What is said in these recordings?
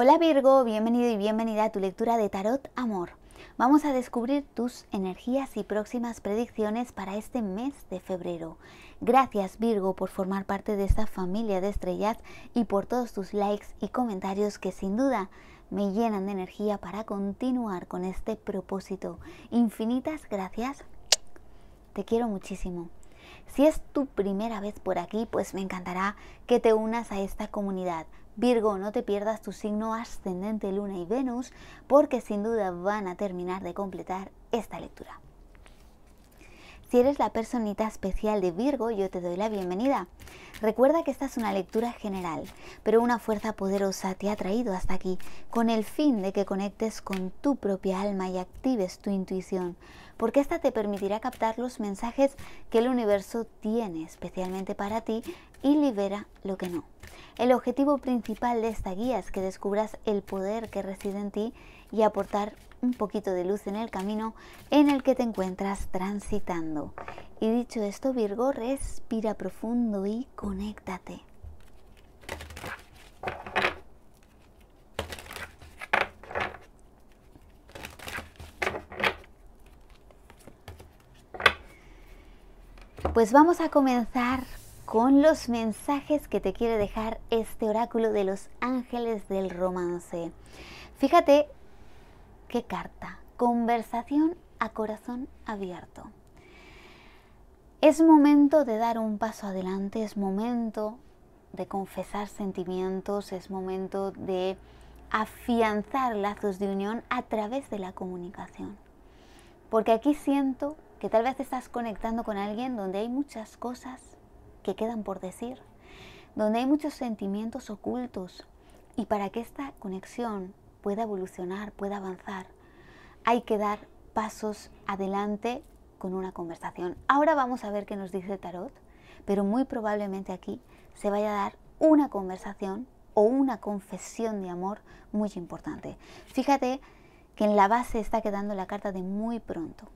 Hola Virgo, bienvenido y bienvenida a tu lectura de Tarot Amor. Vamos a descubrir tus energías y próximas predicciones para este mes de febrero. Gracias Virgo por formar parte de esta familia de estrellas y por todos tus likes y comentarios que sin duda me llenan de energía para continuar con este propósito. Infinitas gracias. Te quiero muchísimo. Si es tu primera vez por aquí, pues me encantará que te unas a esta comunidad. Virgo, no te pierdas tu signo ascendente, Luna y Venus, porque sin duda van a terminar de completar esta lectura. Si eres la personita especial de Virgo, yo te doy la bienvenida. Recuerda que esta es una lectura general, pero una fuerza poderosa te ha traído hasta aquí con el fin de que conectes con tu propia alma y actives tu intuición, porque esta te permitirá captar los mensajes que el universo tiene especialmente para ti y libera lo que no. El objetivo principal de esta guía es que descubras el poder que reside en ti y aportar un poquito de luz en el camino en el que te encuentras transitando. Y dicho esto, Virgo, respira profundo y conéctate. Pues vamos a comenzar con los mensajes que te quiere dejar este oráculo de los ángeles del romance. Fíjate ¿Qué carta? Conversación a corazón abierto. Es momento de dar un paso adelante, es momento de confesar sentimientos, es momento de afianzar lazos de unión a través de la comunicación. Porque aquí siento que tal vez estás conectando con alguien donde hay muchas cosas que quedan por decir, donde hay muchos sentimientos ocultos. Y para que esta conexión puede evolucionar, pueda avanzar. Hay que dar pasos adelante con una conversación. Ahora vamos a ver qué nos dice Tarot, pero muy probablemente aquí se vaya a dar una conversación o una confesión de amor muy importante. Fíjate que en la base está quedando la carta de muy pronto.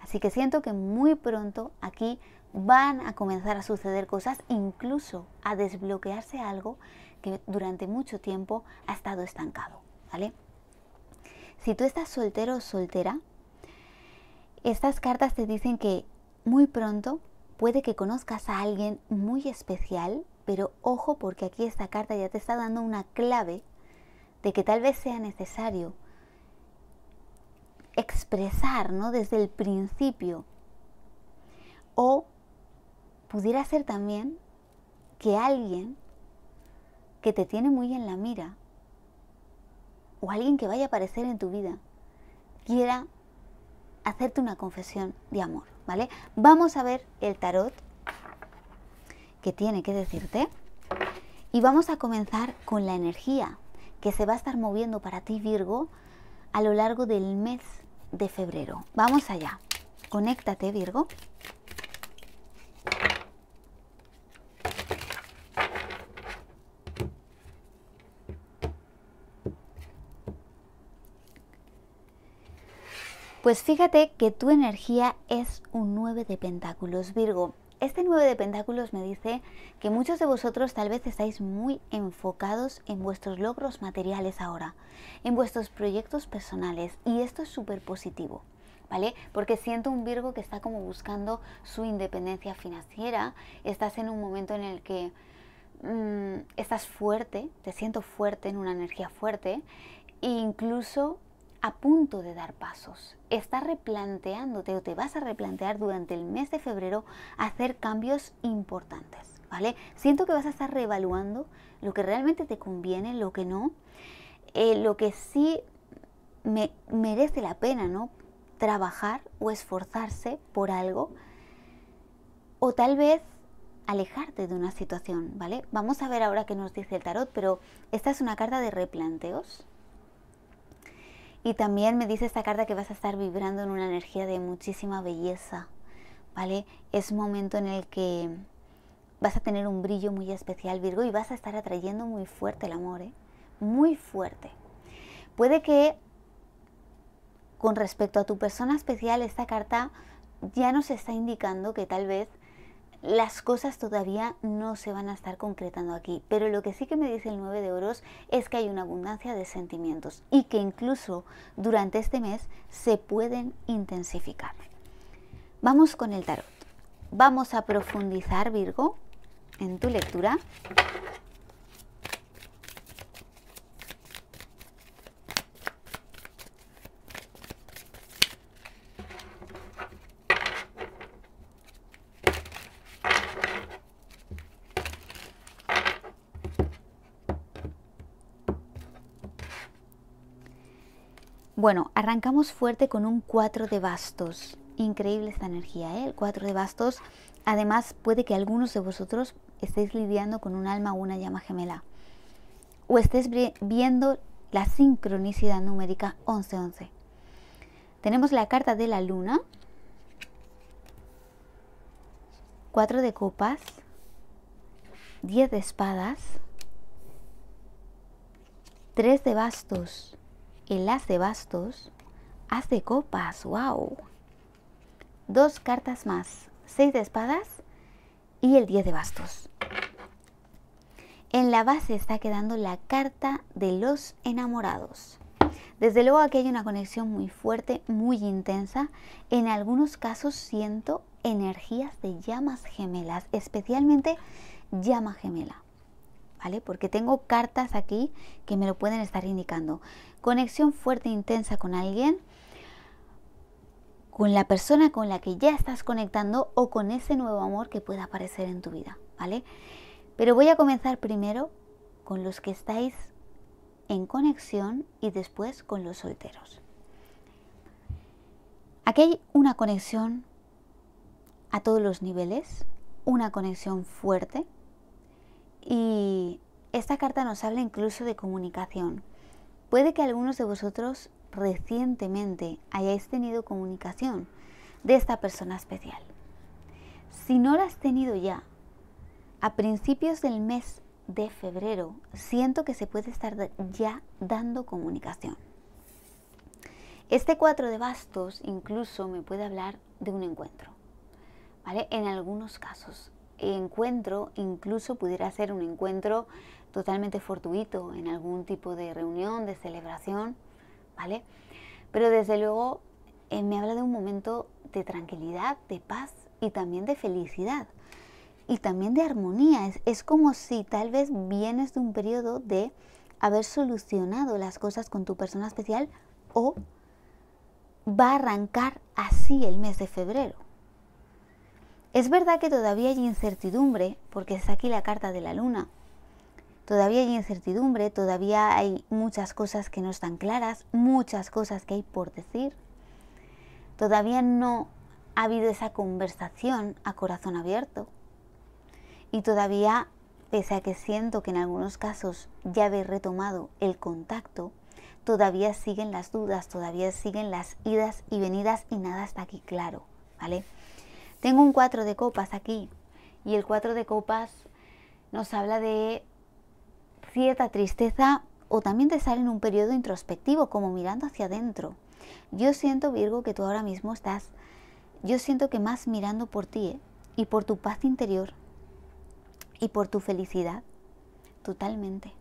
Así que siento que muy pronto aquí van a comenzar a suceder cosas, incluso a desbloquearse algo que durante mucho tiempo ha estado estancado. Si tú estás soltero o soltera, estas cartas te dicen que muy pronto puede que conozcas a alguien muy especial, pero ojo porque aquí esta carta ya te está dando una clave de que tal vez sea necesario expresar, Desde el principio. O pudiera ser también que alguien que te tiene muy en la mira o alguien que vaya a aparecer en tu vida quiera hacerte una confesión de amor, ¿vale? Vamos a ver el tarot que tiene que decirte y vamos a comenzar con la energía que se va a estar moviendo para ti Virgo a lo largo del mes de febrero. Vamos allá. Conéctate Virgo. Pues fíjate que tu energía es un 9 de pentáculos, Virgo. Este 9 de pentáculos me dice que muchos de vosotros tal vez estáis muy enfocados en vuestros logros materiales ahora, en vuestros proyectos personales, y esto es súper positivo. ¿Vale? Porque siento un Virgo que está como buscando su independencia financiera, estás en un momento en el que mm, estás fuerte, te siento fuerte, en una energía fuerte, e incluso a punto de dar pasos, está replanteándote o te vas a replantear durante el mes de febrero hacer cambios importantes, ¿vale? Siento que vas a estar reevaluando lo que realmente te conviene, lo que no, eh, lo que sí me, merece la pena, ¿no? Trabajar o esforzarse por algo, o tal vez alejarte de una situación, ¿vale? Vamos a ver ahora qué nos dice el tarot, pero esta es una carta de replanteos, y también me dice esta carta que vas a estar vibrando en una energía de muchísima belleza, ¿vale? Es un momento en el que vas a tener un brillo muy especial, Virgo, y vas a estar atrayendo muy fuerte el amor, ¿eh? Muy fuerte. Puede que con respecto a tu persona especial, esta carta ya nos está indicando que tal vez las cosas todavía no se van a estar concretando aquí, pero lo que sí que me dice el 9 de oros es que hay una abundancia de sentimientos y que incluso durante este mes se pueden intensificar. Vamos con el tarot. Vamos a profundizar, Virgo, en tu lectura Bueno, arrancamos fuerte con un 4 de bastos. Increíble esta energía, ¿eh? El 4 de bastos. Además, puede que algunos de vosotros estéis lidiando con un alma o una llama gemela. O estéis viendo la sincronicidad numérica 11-11. Tenemos la carta de la luna. 4 de copas. 10 de espadas. 3 de bastos el as de bastos, haz de copas, wow. Dos cartas más, seis de espadas y el diez de bastos. En la base está quedando la carta de los enamorados. Desde luego aquí hay una conexión muy fuerte, muy intensa. En algunos casos siento energías de llamas gemelas, especialmente llama gemela. ¿vale? Porque tengo cartas aquí que me lo pueden estar indicando. Conexión fuerte e intensa con alguien, con la persona con la que ya estás conectando o con ese nuevo amor que pueda aparecer en tu vida, ¿vale? Pero voy a comenzar primero con los que estáis en conexión y después con los solteros. Aquí hay una conexión a todos los niveles, una conexión fuerte y esta carta nos habla incluso de comunicación. Puede que algunos de vosotros recientemente hayáis tenido comunicación de esta persona especial. Si no la has tenido ya, a principios del mes de febrero siento que se puede estar ya dando comunicación. Este cuatro de bastos incluso me puede hablar de un encuentro, ¿vale? En algunos casos encuentro incluso pudiera ser un encuentro totalmente fortuito en algún tipo de reunión, de celebración, ¿vale? Pero desde luego eh, me habla de un momento de tranquilidad, de paz y también de felicidad y también de armonía. Es, es como si tal vez vienes de un periodo de haber solucionado las cosas con tu persona especial o va a arrancar así el mes de febrero. Es verdad que todavía hay incertidumbre, porque está aquí la carta de la luna. Todavía hay incertidumbre, todavía hay muchas cosas que no están claras, muchas cosas que hay por decir. Todavía no ha habido esa conversación a corazón abierto. Y todavía, pese a que siento que en algunos casos ya habéis retomado el contacto, todavía siguen las dudas, todavía siguen las idas y venidas y nada está aquí claro, ¿vale? Tengo un cuatro de copas aquí y el cuatro de copas nos habla de cierta tristeza o también te sale en un periodo introspectivo, como mirando hacia adentro. Yo siento, Virgo, que tú ahora mismo estás, yo siento que más mirando por ti ¿eh? y por tu paz interior y por tu felicidad, totalmente.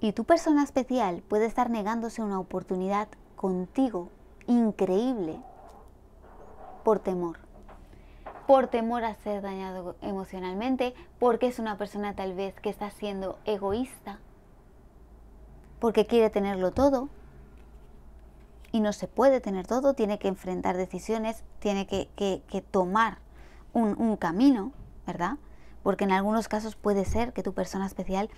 Y tu persona especial puede estar negándose una oportunidad contigo increíble por temor. Por temor a ser dañado emocionalmente, porque es una persona tal vez que está siendo egoísta, porque quiere tenerlo todo y no se puede tener todo, tiene que enfrentar decisiones, tiene que, tomar un, un camino, ¿verdad? Porque en algunos casos puede ser que tu persona especial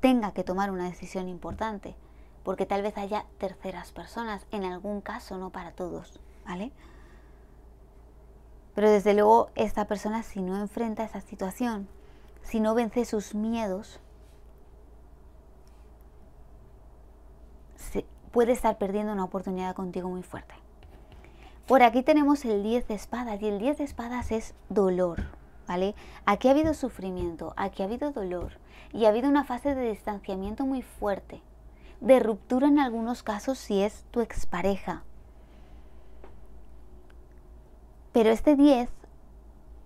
tenga que tomar una decisión importante, porque tal vez haya terceras personas, en algún caso, no para todos, ¿vale? Pero desde luego esta persona si no enfrenta esa situación, si no vence sus miedos, puede estar perdiendo una oportunidad contigo muy fuerte. Por aquí tenemos el 10 de espadas y el 10 de espadas es dolor, ¿vale? Aquí ha habido sufrimiento, aquí ha habido dolor y ha habido una fase de distanciamiento muy fuerte, de ruptura en algunos casos si es tu expareja, pero este 10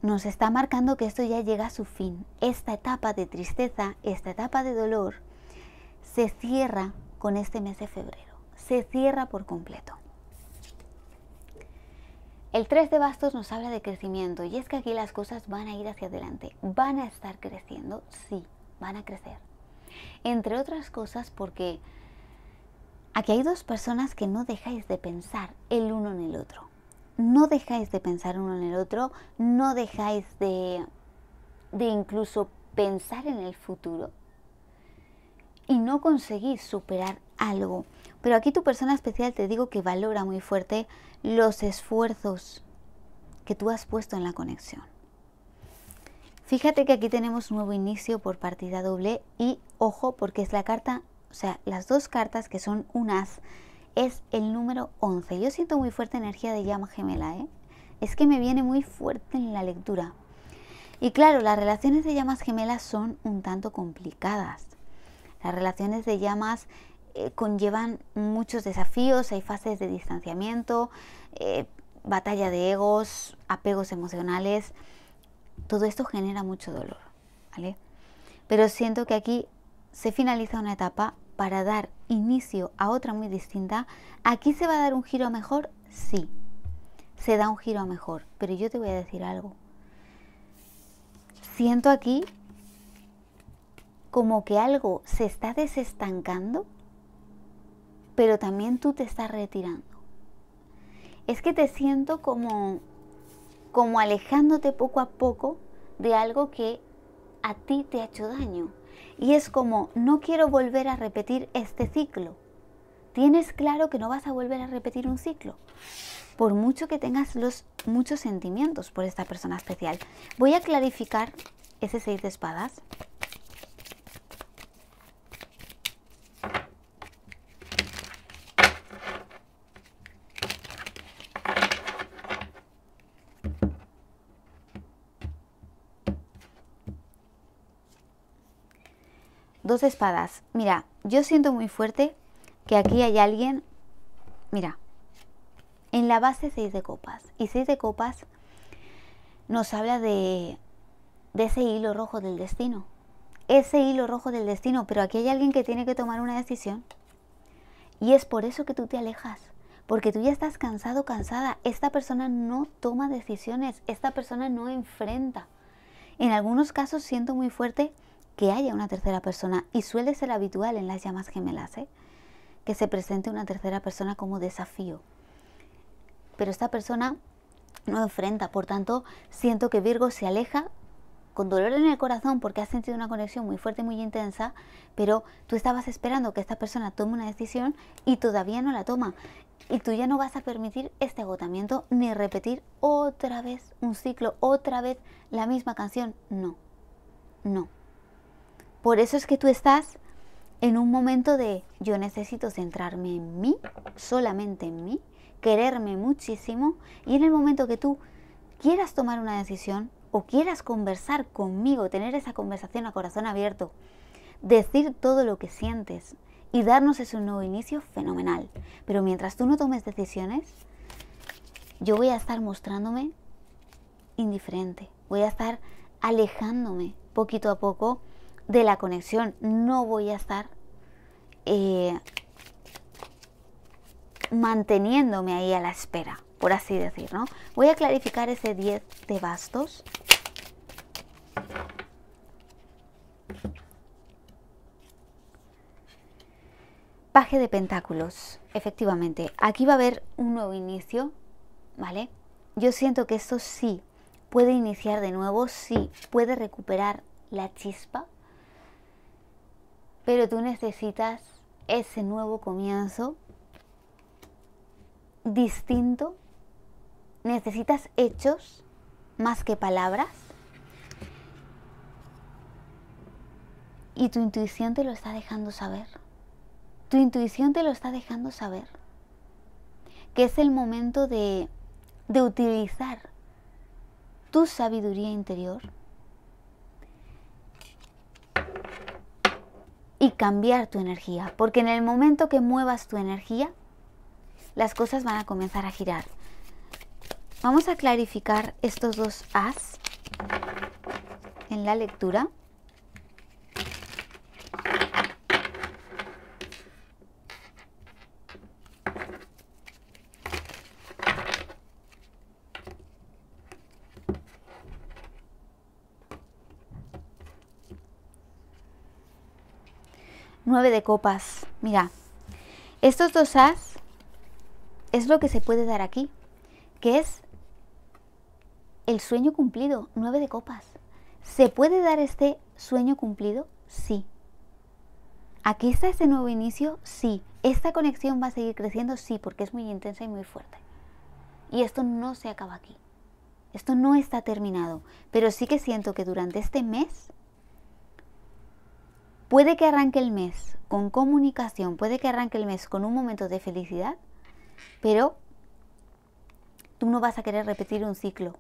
nos está marcando que esto ya llega a su fin. Esta etapa de tristeza, esta etapa de dolor, se cierra con este mes de febrero. Se cierra por completo. El 3 de bastos nos habla de crecimiento y es que aquí las cosas van a ir hacia adelante. Van a estar creciendo, sí, van a crecer. Entre otras cosas porque aquí hay dos personas que no dejáis de pensar el uno en el otro no dejáis de pensar uno en el otro, no dejáis de, de incluso pensar en el futuro y no conseguís superar algo. Pero aquí tu persona especial te digo que valora muy fuerte los esfuerzos que tú has puesto en la conexión. Fíjate que aquí tenemos un nuevo inicio por partida doble y ojo porque es la carta, o sea, las dos cartas que son unas es el número 11. Yo siento muy fuerte energía de llama gemela, ¿eh? Es que me viene muy fuerte en la lectura. Y claro, las relaciones de llamas gemelas son un tanto complicadas. Las relaciones de llamas eh, conllevan muchos desafíos, hay fases de distanciamiento, eh, batalla de egos, apegos emocionales. Todo esto genera mucho dolor, ¿vale? Pero siento que aquí se finaliza una etapa para dar inicio a otra muy distinta, ¿aquí se va a dar un giro mejor? Sí, se da un giro mejor, pero yo te voy a decir algo. Siento aquí como que algo se está desestancando, pero también tú te estás retirando. Es que te siento como como alejándote poco a poco de algo que a ti te ha hecho daño. Y es como, no quiero volver a repetir este ciclo. Tienes claro que no vas a volver a repetir un ciclo, por mucho que tengas los muchos sentimientos por esta persona especial. Voy a clarificar ese seis de espadas. Dos espadas. Mira, yo siento muy fuerte que aquí hay alguien... Mira, en la base seis de copas. Y seis de copas nos habla de, de ese hilo rojo del destino. Ese hilo rojo del destino. Pero aquí hay alguien que tiene que tomar una decisión. Y es por eso que tú te alejas. Porque tú ya estás cansado, cansada. Esta persona no toma decisiones. Esta persona no enfrenta. En algunos casos siento muy fuerte que haya una tercera persona y suele ser habitual en las llamas gemelas, ¿eh? que se presente una tercera persona como desafío. Pero esta persona no enfrenta, por tanto siento que Virgo se aleja con dolor en el corazón porque ha sentido una conexión muy fuerte, muy intensa, pero tú estabas esperando que esta persona tome una decisión y todavía no la toma. Y tú ya no vas a permitir este agotamiento ni repetir otra vez un ciclo, otra vez la misma canción. No, no. Por eso es que tú estás en un momento de yo necesito centrarme en mí, solamente en mí, quererme muchísimo y en el momento que tú quieras tomar una decisión o quieras conversar conmigo, tener esa conversación a corazón abierto, decir todo lo que sientes y darnos ese nuevo inicio fenomenal. Pero mientras tú no tomes decisiones, yo voy a estar mostrándome indiferente, voy a estar alejándome poquito a poco de la conexión. No voy a estar eh, manteniéndome ahí a la espera, por así decir, ¿no? Voy a clarificar ese 10 de bastos. Paje de pentáculos, efectivamente. Aquí va a haber un nuevo inicio, ¿vale? Yo siento que esto sí puede iniciar de nuevo, sí puede recuperar la chispa, pero tú necesitas ese nuevo comienzo distinto. Necesitas hechos más que palabras. Y tu intuición te lo está dejando saber. Tu intuición te lo está dejando saber. Que es el momento de, de utilizar tu sabiduría interior y cambiar tu energía, porque en el momento que muevas tu energía, las cosas van a comenzar a girar. Vamos a clarificar estos dos as en la lectura. 9 de copas. Mira, estos dos as es lo que se puede dar aquí, que es el sueño cumplido, 9 de copas. ¿Se puede dar este sueño cumplido? Sí. ¿Aquí está este nuevo inicio? Sí. ¿Esta conexión va a seguir creciendo? Sí, porque es muy intensa y muy fuerte. Y esto no se acaba aquí. Esto no está terminado, pero sí que siento que durante este mes Puede que arranque el mes con comunicación, puede que arranque el mes con un momento de felicidad, pero tú no vas a querer repetir un ciclo.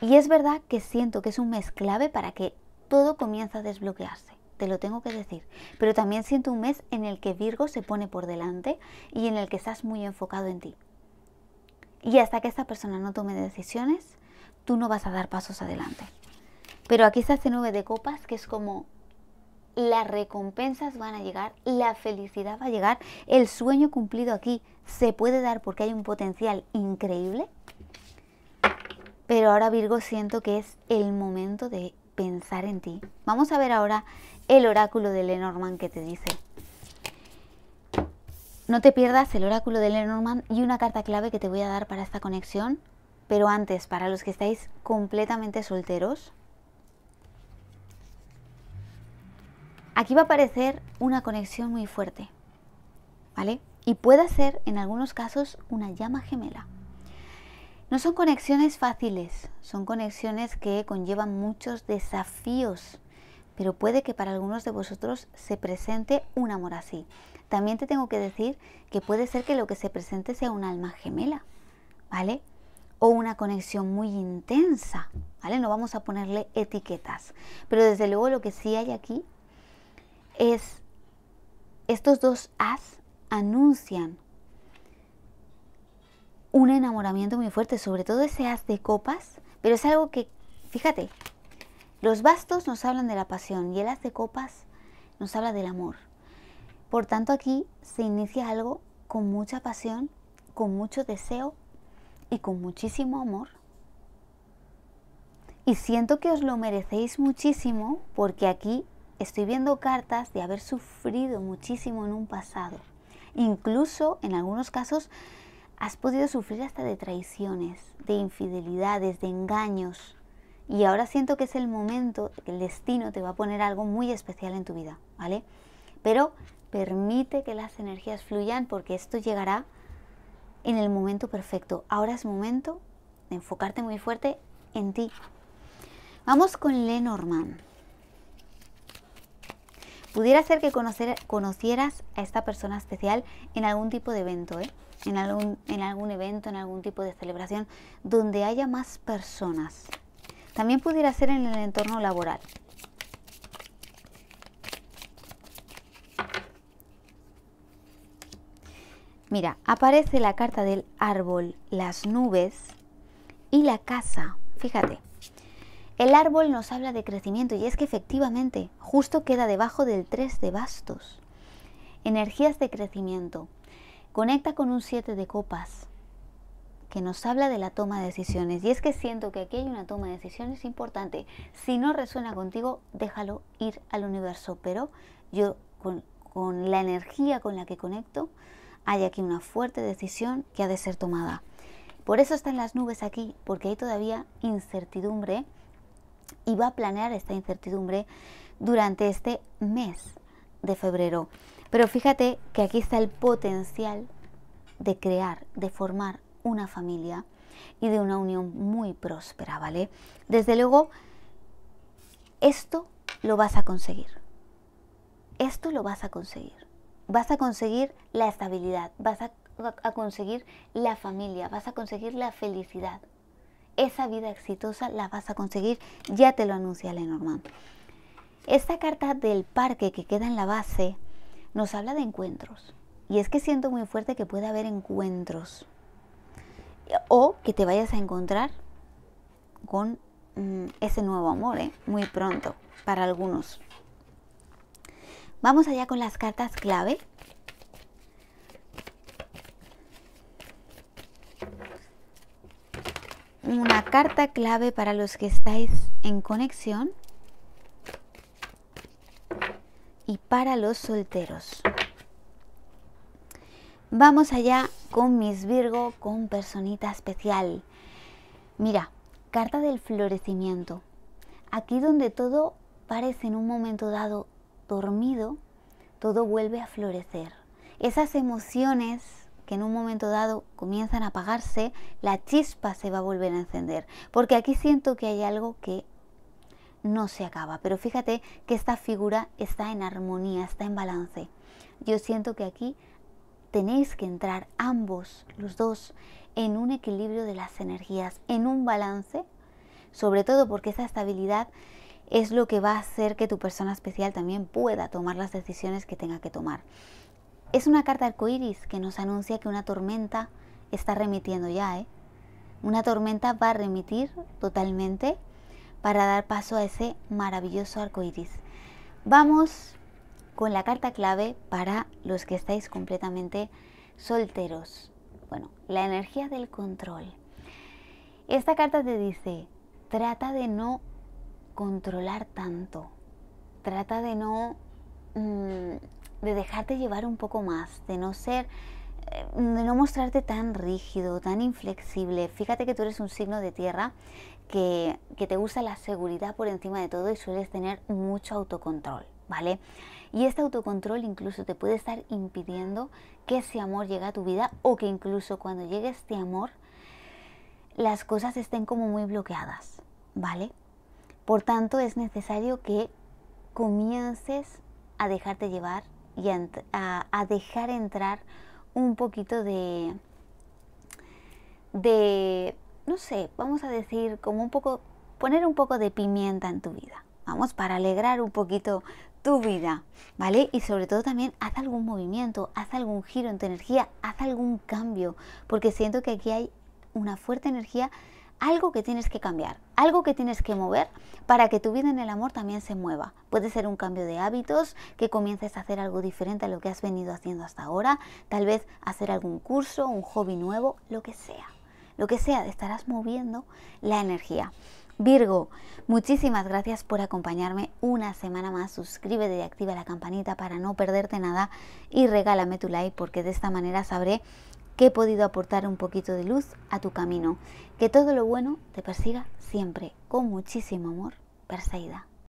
Y es verdad que siento que es un mes clave para que todo comienza a desbloquearse, te lo tengo que decir. Pero también siento un mes en el que Virgo se pone por delante y en el que estás muy enfocado en ti. Y hasta que esta persona no tome decisiones, tú no vas a dar pasos adelante. Pero aquí está este nube de copas que es como las recompensas van a llegar, la felicidad va a llegar, el sueño cumplido aquí se puede dar porque hay un potencial increíble. Pero ahora Virgo siento que es el momento de pensar en ti. Vamos a ver ahora el oráculo de Lenormand que te dice. No te pierdas el oráculo de Lenormand y una carta clave que te voy a dar para esta conexión. Pero antes, para los que estáis completamente solteros, Aquí va a aparecer una conexión muy fuerte, ¿vale? Y puede ser, en algunos casos, una llama gemela. No son conexiones fáciles, son conexiones que conllevan muchos desafíos, pero puede que para algunos de vosotros se presente un amor así. También te tengo que decir que puede ser que lo que se presente sea un alma gemela, ¿vale? O una conexión muy intensa, ¿vale? No vamos a ponerle etiquetas, pero desde luego lo que sí hay aquí es, estos dos as anuncian un enamoramiento muy fuerte, sobre todo ese as de copas, pero es algo que, fíjate, los bastos nos hablan de la pasión y el as de copas nos habla del amor. Por tanto, aquí se inicia algo con mucha pasión, con mucho deseo y con muchísimo amor. Y siento que os lo merecéis muchísimo porque aquí estoy viendo cartas de haber sufrido muchísimo en un pasado. Incluso en algunos casos has podido sufrir hasta de traiciones, de infidelidades, de engaños. Y ahora siento que es el momento, que el destino te va a poner algo muy especial en tu vida, ¿vale? Pero permite que las energías fluyan porque esto llegará en el momento perfecto. Ahora es momento de enfocarte muy fuerte en ti. Vamos con Lenormand. Pudiera ser que conocieras a esta persona especial en algún tipo de evento, ¿eh? en, algún, en algún evento, en algún tipo de celebración, donde haya más personas. También pudiera ser en el entorno laboral. Mira, aparece la carta del árbol, las nubes y la casa. Fíjate, el árbol nos habla de crecimiento y es que efectivamente justo queda debajo del 3 de bastos. Energías de crecimiento. Conecta con un 7 de copas que nos habla de la toma de decisiones. Y es que siento que aquí hay una toma de decisiones importante. Si no resuena contigo, déjalo ir al universo. Pero yo con, con la energía con la que conecto, hay aquí una fuerte decisión que ha de ser tomada. Por eso están las nubes aquí, porque hay todavía incertidumbre y va a planear esta incertidumbre durante este mes de febrero. Pero fíjate que aquí está el potencial de crear, de formar una familia y de una unión muy próspera, ¿vale? Desde luego, esto lo vas a conseguir. Esto lo vas a conseguir. Vas a conseguir la estabilidad, vas a, a conseguir la familia, vas a conseguir la felicidad, esa vida exitosa la vas a conseguir, ya te lo anuncia Lenormand. Esta carta del parque que queda en la base nos habla de encuentros. Y es que siento muy fuerte que pueda haber encuentros. O que te vayas a encontrar con mm, ese nuevo amor, ¿eh? muy pronto, para algunos. Vamos allá con las cartas clave una carta clave para los que estáis en conexión y para los solteros. Vamos allá con mis Virgo, con personita especial. Mira, carta del florecimiento. Aquí donde todo parece en un momento dado dormido, todo vuelve a florecer. Esas emociones que en un momento dado comienzan a apagarse, la chispa se va a volver a encender. Porque aquí siento que hay algo que no se acaba. Pero fíjate que esta figura está en armonía, está en balance. Yo siento que aquí tenéis que entrar ambos, los dos, en un equilibrio de las energías, en un balance, sobre todo porque esa estabilidad es lo que va a hacer que tu persona especial también pueda tomar las decisiones que tenga que tomar. Es una carta arcoíris que nos anuncia que una tormenta está remitiendo ya, ¿eh? Una tormenta va a remitir totalmente para dar paso a ese maravilloso arcoíris. Vamos con la carta clave para los que estáis completamente solteros. Bueno, la energía del control. Esta carta te dice, trata de no controlar tanto, trata de no mm, de dejarte llevar un poco más, de no ser eh, de no mostrarte tan rígido, tan inflexible. Fíjate que tú eres un signo de tierra que, que, te gusta la seguridad por encima de todo y sueles tener mucho autocontrol, ¿vale? Y este autocontrol incluso te puede estar impidiendo que ese amor llegue a tu vida o que incluso cuando llegue este amor las cosas estén como muy bloqueadas, ¿vale? Por tanto es necesario que comiences a dejarte llevar y a, dejar entrar un poquito de, de, no sé, vamos a decir como un poco, poner un poco de pimienta en tu vida. Vamos, para alegrar un poquito tu vida, ¿vale? Y sobre todo también haz algún movimiento, haz algún giro en tu energía, haz algún cambio, porque siento que aquí hay una fuerte energía algo que tienes que cambiar, algo que tienes que mover para que tu vida en el amor también se mueva. Puede ser un cambio de hábitos, que comiences a hacer algo diferente a lo que has venido haciendo hasta ahora, tal vez hacer algún curso, un hobby nuevo, lo que sea. Lo que sea, estarás moviendo la energía. Virgo, muchísimas gracias por acompañarme una semana más. Suscríbete y activa la campanita para no perderte nada y regálame tu like porque de esta manera sabré que he podido aportar un poquito de luz a tu camino. Que todo lo bueno te persiga siempre, con muchísimo amor, Perseida.